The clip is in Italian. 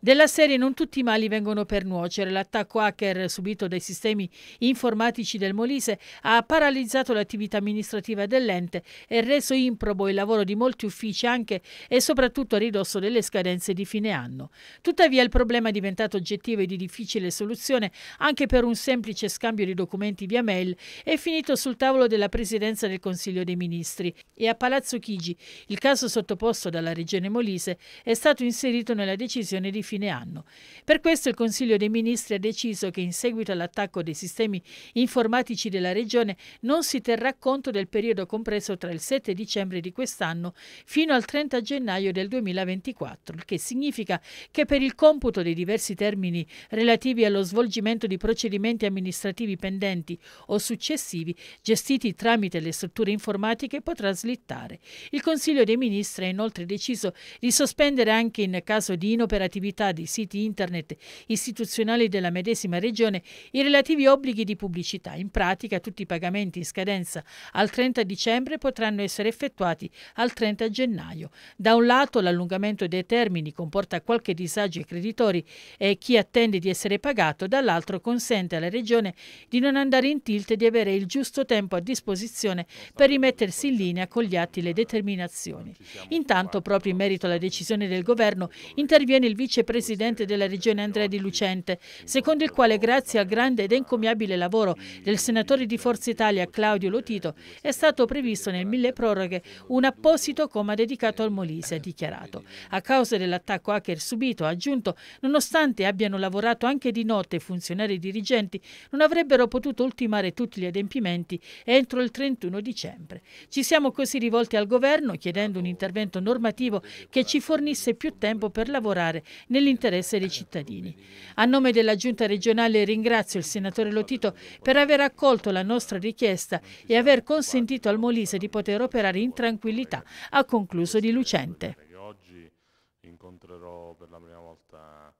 Della serie non tutti i mali vengono per nuocere. L'attacco hacker subito dai sistemi informatici del Molise ha paralizzato l'attività amministrativa dell'ente e reso improbo il lavoro di molti uffici anche e soprattutto a ridosso delle scadenze di fine anno. Tuttavia il problema è diventato oggettivo e di difficile soluzione anche per un semplice scambio di documenti via mail è finito sul tavolo della Presidenza del Consiglio dei Ministri e a Palazzo Chigi il caso sottoposto dalla Regione Molise è stato inserito nella decisione di fine anno. Per questo il Consiglio dei Ministri ha deciso che in seguito all'attacco dei sistemi informatici della Regione non si terrà conto del periodo compreso tra il 7 dicembre di quest'anno fino al 30 gennaio del 2024, il che significa che per il computo dei diversi termini relativi allo svolgimento di procedimenti amministrativi pendenti o successivi gestiti tramite le strutture informatiche potrà slittare. Il Consiglio dei Ministri ha inoltre deciso di sospendere anche in caso di inoperatività proprietà di siti internet istituzionali della medesima regione i relativi obblighi di pubblicità. In pratica tutti i pagamenti in scadenza al 30 dicembre potranno essere effettuati al 30 gennaio. Da un lato l'allungamento dei termini comporta qualche disagio ai creditori e chi attende di essere pagato, dall'altro consente alla regione di non andare in tilt e di avere il giusto tempo a disposizione per rimettersi in linea con gli atti e le determinazioni. Intanto proprio in merito alla decisione del governo interviene il vice presidente della regione Andrea Di Lucente, secondo il quale grazie al grande ed encomiabile lavoro del senatore di Forza Italia Claudio Lotito è stato previsto nel mille proroghe un apposito coma dedicato al Molise, ha dichiarato. A causa dell'attacco hacker subito, ha aggiunto, nonostante abbiano lavorato anche di notte funzionari e dirigenti, non avrebbero potuto ultimare tutti gli adempimenti entro il 31 dicembre. Ci siamo così rivolti al governo chiedendo un intervento normativo che ci fornisse più tempo per lavorare nel nell'interesse dei cittadini. A nome della Giunta regionale ringrazio il senatore Lotito per aver accolto la nostra richiesta e aver consentito al Molise di poter operare in tranquillità, ha concluso Di Lucente. Oggi incontrerò per la prima volta